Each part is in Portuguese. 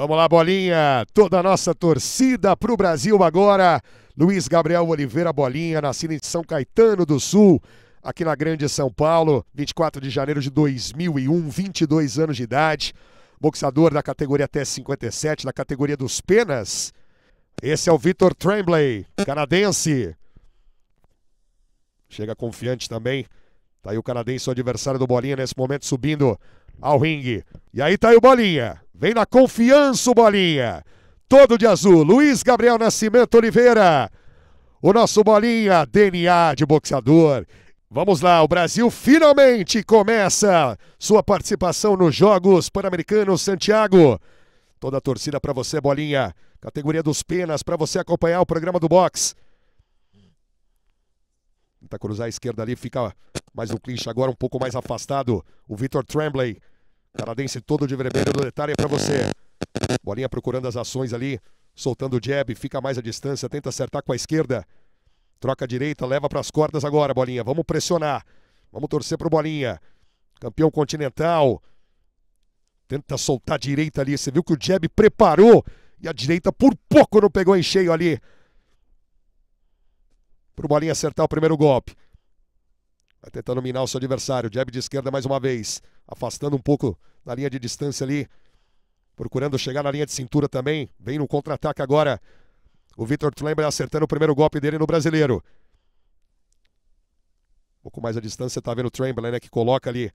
Vamos lá, bolinha! Toda a nossa torcida pro Brasil agora. Luiz Gabriel Oliveira Bolinha, nascido em São Caetano do Sul, aqui na Grande São Paulo, 24 de janeiro de 2001, 22 anos de idade. Boxador da categoria até 57, da categoria dos penas. Esse é o Victor Tremblay, canadense. Chega confiante também. Tá aí o canadense, o adversário do Bolinha, nesse momento subindo ao ringue. E aí tá aí o Bolinha. Vem na confiança o Bolinha. Todo de azul. Luiz Gabriel Nascimento Oliveira. O nosso Bolinha, DNA de boxeador. Vamos lá, o Brasil finalmente começa sua participação nos Jogos Pan-Americanos Santiago. Toda a torcida para você, Bolinha. Categoria dos penas para você acompanhar o programa do box. Tenta cruzar a esquerda ali, fica mais um clinch agora, um pouco mais afastado. O Victor Tremblay Canadense todo de vermelho no detalhe é para você. Bolinha procurando as ações ali, soltando o jab, fica mais à distância, tenta acertar com a esquerda. Troca a direita, leva para as cordas agora, Bolinha. Vamos pressionar. Vamos torcer pro Bolinha. Campeão continental. Tenta soltar a direita ali. Você viu que o jab preparou e a direita por pouco não pegou em cheio ali. Pro Bolinha acertar o primeiro golpe tentando minar o seu adversário. Jab de esquerda mais uma vez. Afastando um pouco na linha de distância ali. Procurando chegar na linha de cintura também. Vem no contra-ataque agora. O Vitor Tlember acertando o primeiro golpe dele no brasileiro. Um pouco mais a distância, tá vendo o Tremblay, né? Que coloca ali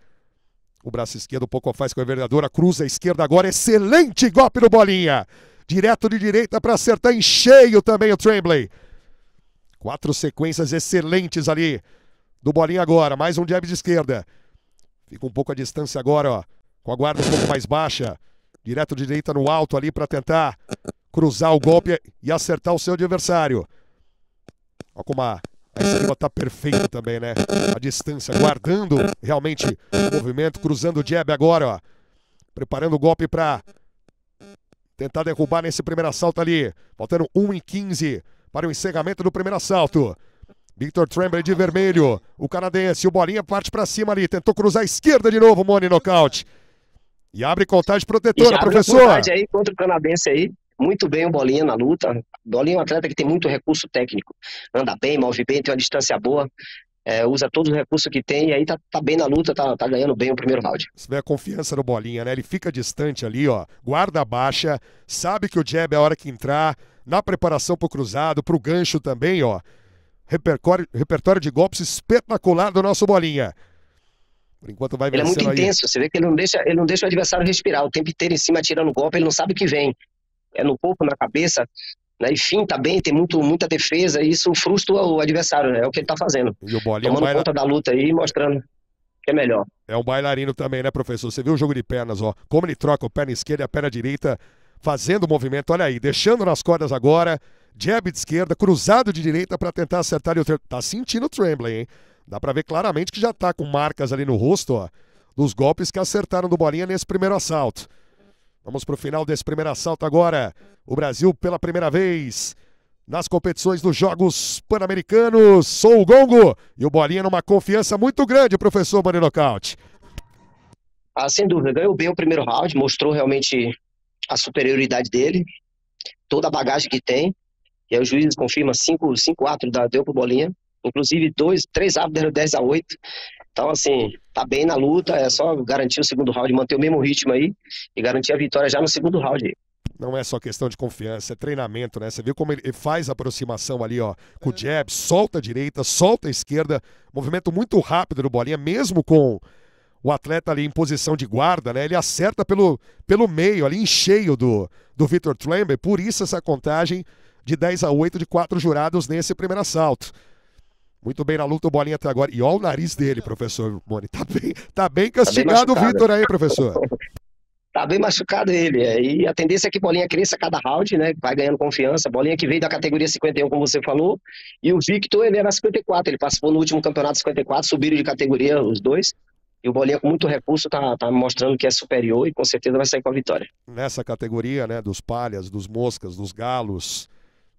o braço esquerdo, um pouco faz com a envergadura, cruza a esquerda agora, excelente golpe no bolinha. Direto de direita para acertar em cheio também o Tremblay. Quatro sequências excelentes ali do Bolinha agora. Mais um jab de esquerda. Fica um pouco a distância agora, ó. Com a guarda um pouco mais baixa. Direto de direita no alto ali para tentar cruzar o golpe e acertar o seu adversário. Olha como a, a esquiva tá perfeita também, né? A distância, guardando realmente o movimento, cruzando o jab agora, ó. Preparando o golpe para tentar derrubar nesse primeiro assalto ali. Faltando 1 em 15 para o encerramento do primeiro assalto. Victor Tremblay de vermelho, o canadense, o Bolinha parte para cima ali, tentou cruzar a esquerda de novo, Mone nocaute. E abre contagem protetora, abre professor. Contagem aí contra o canadense aí, muito bem o Bolinha na luta. Bolinha é um atleta que tem muito recurso técnico, anda bem, move bem, tem uma distância boa, é, usa todos os recursos que tem e aí tá, tá bem na luta, tá, tá, ganhando bem o primeiro round. Você vê a confiança no Bolinha, né? Ele fica distante ali, ó, guarda baixa, sabe que o jab é a hora que entrar, na preparação pro cruzado, pro gancho também, ó repertório, repertório de golpes espetacular do nosso Bolinha. Por enquanto vai Ele é muito aí. intenso, você vê que ele não, deixa, ele não deixa o adversário respirar, o tempo inteiro em cima atirando golpe, ele não sabe o que vem. É no corpo, na cabeça, né? E tá bem, tem muito, muita defesa, e isso frustra o adversário, né? É o que ele tá fazendo. E o Bolinha Tomando é um conta da luta aí, mostrando que é melhor. É um bailarino também, né, professor? Você viu o jogo de pernas, ó. Como ele troca o perna esquerda e a perna direita, fazendo o movimento, olha aí, deixando nas cordas agora, jab de esquerda, cruzado de direita para tentar acertar. Ele tá sentindo o Tremblay, hein? Dá para ver claramente que já tá com marcas ali no rosto, ó, dos golpes que acertaram do Bolinha nesse primeiro assalto. Vamos para o final desse primeiro assalto agora. O Brasil pela primeira vez nas competições dos Jogos Pan-Americanos. Sou o Gongo e o Bolinha numa confiança muito grande, professor Bani Nocaute. Ah, sem dúvida, ganhou bem o primeiro round, mostrou realmente a superioridade dele, toda a bagagem que tem. E aí o juiz confirma 5 cinco, cinco da deu pro Bolinha. Inclusive, dois, três árbitros deram 10 a 8. Então, assim, tá bem na luta, é só garantir o segundo round, manter o mesmo ritmo aí e garantir a vitória já no segundo round. Não é só questão de confiança, é treinamento, né? Você viu como ele faz a aproximação ali, ó, com o é. jab, solta a direita, solta a esquerda, movimento muito rápido do Bolinha, mesmo com o atleta ali em posição de guarda, né? Ele acerta pelo, pelo meio ali, em cheio do, do Victor Tlamber, por isso essa contagem de 10 a 8 de quatro jurados nesse primeiro assalto. Muito bem na luta, o Bolinha até agora. E olha o nariz dele, professor Moni. Tá bem, tá bem castigado tá bem o Vitor aí, professor. tá bem machucado ele. É. E a tendência é que Bolinha cresça a cada round, né? Vai ganhando confiança. Bolinha que veio da categoria 51, como você falou. E o Victor, ele era é 54. Ele participou no último campeonato 54, subiram de categoria os dois. E o Bolinha, com muito recurso, tá, tá mostrando que é superior e com certeza vai sair com a vitória. Nessa categoria, né? Dos palhas, dos moscas, dos galos.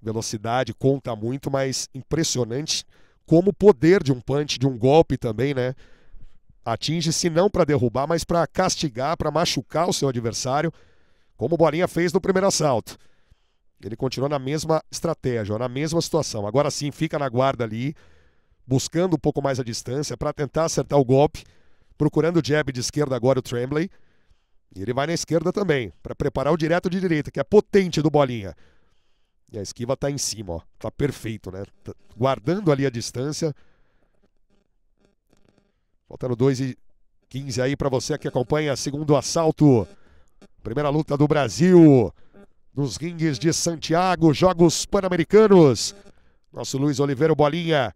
Velocidade conta muito, mas impressionante como o poder de um punch, de um golpe também, né? Atinge se não para derrubar, mas para castigar, para machucar o seu adversário, como o Bolinha fez no primeiro assalto. Ele continua na mesma estratégia, na mesma situação. Agora sim, fica na guarda ali, buscando um pouco mais a distância para tentar acertar o golpe, procurando o jab de esquerda agora o Tremblay. E ele vai na esquerda também, para preparar o direto de direita, que é potente do Bolinha. E a esquiva está em cima, ó. Tá perfeito, né? Tá guardando ali a distância. Faltando 2 e 15 aí para você que acompanha segundo assalto. Primeira luta do Brasil nos ringues de Santiago, Jogos Pan-Americanos. Nosso Luiz Oliveira Bolinha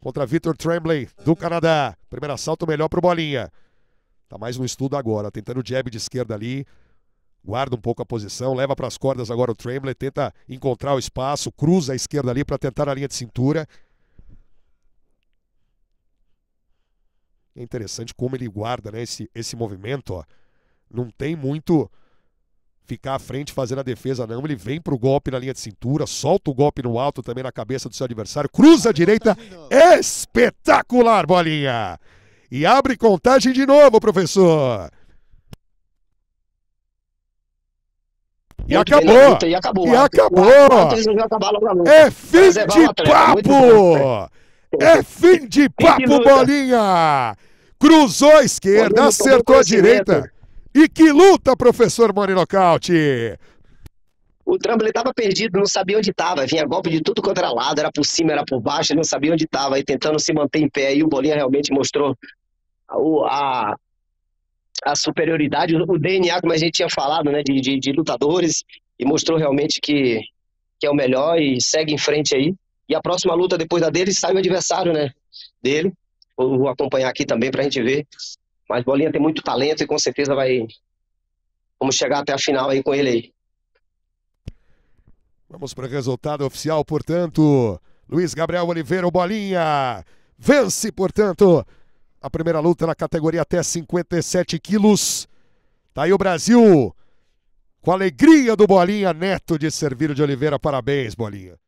contra Victor Tremblay do Canadá. Primeiro assalto melhor pro Bolinha. Tá mais um estudo agora, tentando jab de esquerda ali guarda um pouco a posição, leva para as cordas agora o Trembler, tenta encontrar o espaço, cruza a esquerda ali para tentar a linha de cintura. É interessante como ele guarda né, esse, esse movimento. Ó. Não tem muito ficar à frente fazendo a defesa, não. Ele vem para o golpe na linha de cintura, solta o golpe no alto também na cabeça do seu adversário, cruza a direita. Espetacular bolinha! E abre contagem de novo, professor! Então, e acabou. e acabou. E acabou. É, é, é fim de papo. É fim de papo, bolinha. Cruzou a esquerda, acertou a direita. E que luta, professor Mori O Trump ele tava perdido, não sabia onde estava. Vinha golpe de tudo contra lado, era por cima, era por baixo, ele não sabia onde estava. E tentando se manter em pé. E o Bolinha realmente mostrou a, a a superioridade, o DNA, como a gente tinha falado, né, de, de, de lutadores, e mostrou realmente que, que é o melhor e segue em frente aí. E a próxima luta depois da dele sai o adversário, né, dele. Vou, vou acompanhar aqui também para a gente ver. Mas Bolinha tem muito talento e com certeza vai. Vamos chegar até a final aí com ele aí. Vamos para o resultado oficial, portanto. Luiz Gabriel Oliveira, o Bolinha. Vence, portanto, a primeira luta na categoria até 57 quilos. Tá aí o Brasil com a alegria do Bolinha Neto de Servir de Oliveira. Parabéns, Bolinha.